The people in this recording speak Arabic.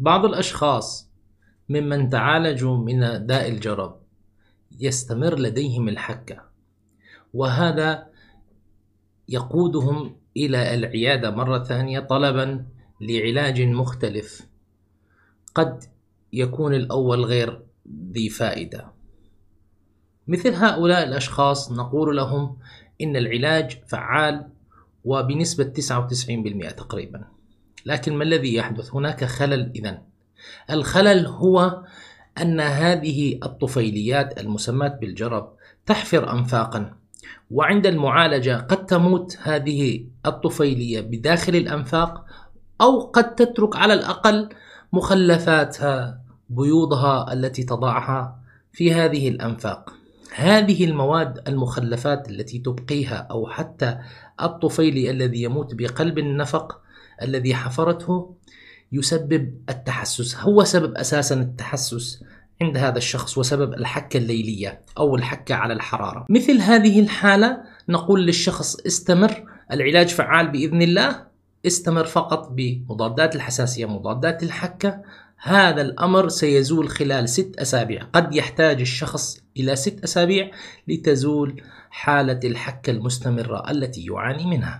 بعض الأشخاص ممن تعالجوا من داء الجرب يستمر لديهم الحكة وهذا يقودهم إلى العيادة مرة ثانية طلبا لعلاج مختلف قد يكون الأول غير ذي فائدة مثل هؤلاء الأشخاص نقول لهم إن العلاج فعال وبنسبة 99% تقريباً لكن ما الذي يحدث؟ هناك خلل إذا الخلل هو أن هذه الطفيليات المسماة بالجرب تحفر أنفاقا وعند المعالجة قد تموت هذه الطفيلية بداخل الأنفاق أو قد تترك على الأقل مخلفاتها بيوضها التي تضعها في هذه الأنفاق هذه المواد المخلفات التي تبقيها أو حتى الطفيلي الذي يموت بقلب النفق الذي حفرته يسبب التحسس هو سبب أساسا التحسس عند هذا الشخص وسبب الحكة الليلية أو الحكة على الحرارة مثل هذه الحالة نقول للشخص استمر العلاج فعال بإذن الله استمر فقط بمضادات الحساسية مضادات الحكة هذا الأمر سيزول خلال ست أسابيع قد يحتاج الشخص إلى ست أسابيع لتزول حالة الحكة المستمرة التي يعاني منها